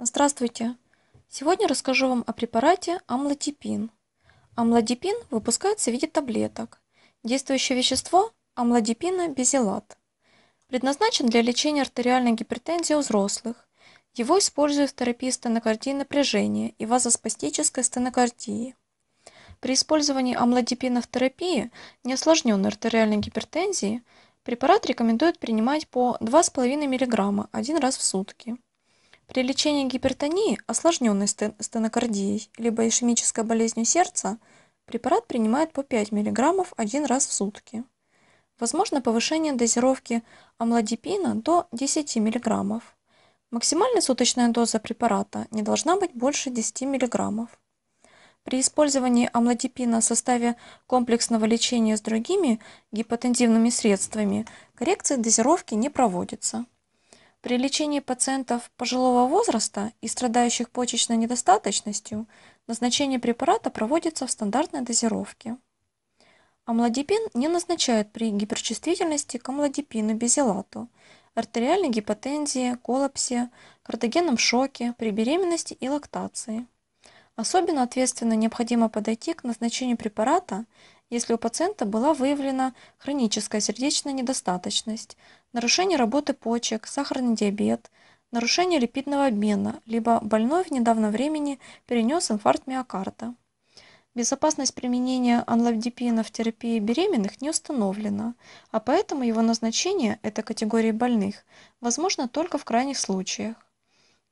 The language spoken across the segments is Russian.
Здравствуйте! Сегодня расскажу вам о препарате амлодипин. Амлодипин выпускается в виде таблеток. Действующее вещество – амлодипина безилат. Предназначен для лечения артериальной гипертензии у взрослых. Его используют в терапии стенокардии напряжения и вазоспастической стенокардии. При использовании амлодипина в терапии неосложненной артериальной гипертензии препарат рекомендуют принимать по 2,5 мг один раз в сутки. При лечении гипертонии, осложненной стенокардией либо ишемической болезнью сердца, препарат принимают по 5 мг один раз в сутки. Возможно повышение дозировки амлодипина до 10 мг. Максимальная суточная доза препарата не должна быть больше 10 мг. При использовании амлодипина в составе комплексного лечения с другими гипотензивными средствами коррекция дозировки не проводится. При лечении пациентов пожилого возраста и страдающих почечной недостаточностью назначение препарата проводится в стандартной дозировке. Амлодипин не назначают при гиперчувствительности к амлодипину безилату, артериальной гипотензии, коллапсе, кардогенном шоке, при беременности и лактации. Особенно ответственно необходимо подойти к назначению препарата если у пациента была выявлена хроническая сердечная недостаточность, нарушение работы почек, сахарный диабет, нарушение липидного обмена, либо больной в недавнем времени перенес инфаркт миокарда. Безопасность применения анлавдипина в терапии беременных не установлена, а поэтому его назначение этой категории больных возможно только в крайних случаях.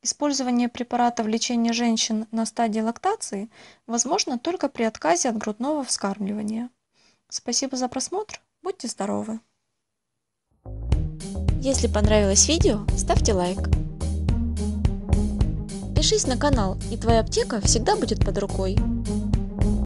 Использование препарата в лечении женщин на стадии лактации возможно только при отказе от грудного вскармливания. Спасибо за просмотр. Будьте здоровы! Если понравилось видео, ставьте лайк. Пишись на канал, и твоя аптека всегда будет под рукой.